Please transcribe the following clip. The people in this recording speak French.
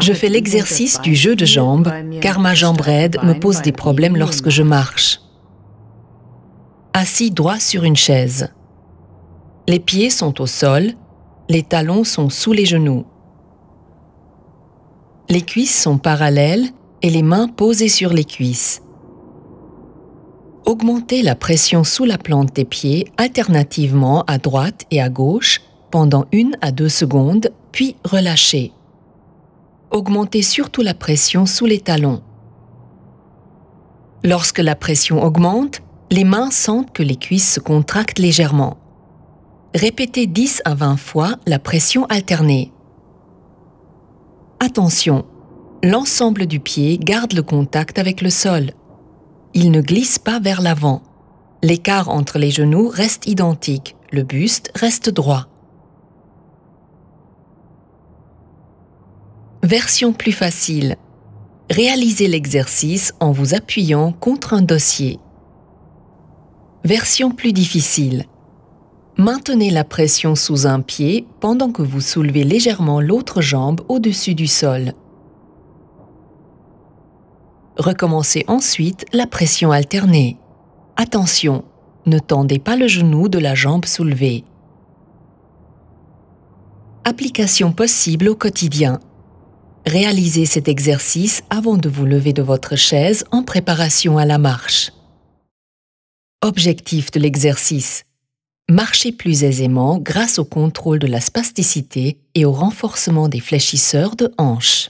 Je fais l'exercice du jeu de jambes car ma jambe raide me pose des problèmes lorsque je marche. Assis droit sur une chaise. Les pieds sont au sol, les talons sont sous les genoux. Les cuisses sont parallèles et les mains posées sur les cuisses. Augmentez la pression sous la plante des pieds alternativement à droite et à gauche pendant une à deux secondes, puis relâchez augmenter surtout la pression sous les talons. Lorsque la pression augmente, les mains sentent que les cuisses se contractent légèrement. Répétez 10 à 20 fois la pression alternée. Attention, l'ensemble du pied garde le contact avec le sol. Il ne glisse pas vers l'avant. L'écart entre les genoux reste identique, le buste reste droit. Version plus facile. Réalisez l'exercice en vous appuyant contre un dossier. Version plus difficile. Maintenez la pression sous un pied pendant que vous soulevez légèrement l'autre jambe au-dessus du sol. Recommencez ensuite la pression alternée. Attention, ne tendez pas le genou de la jambe soulevée. Application possible au quotidien. Réalisez cet exercice avant de vous lever de votre chaise en préparation à la marche. Objectif de l'exercice. marcher plus aisément grâce au contrôle de la spasticité et au renforcement des fléchisseurs de hanches.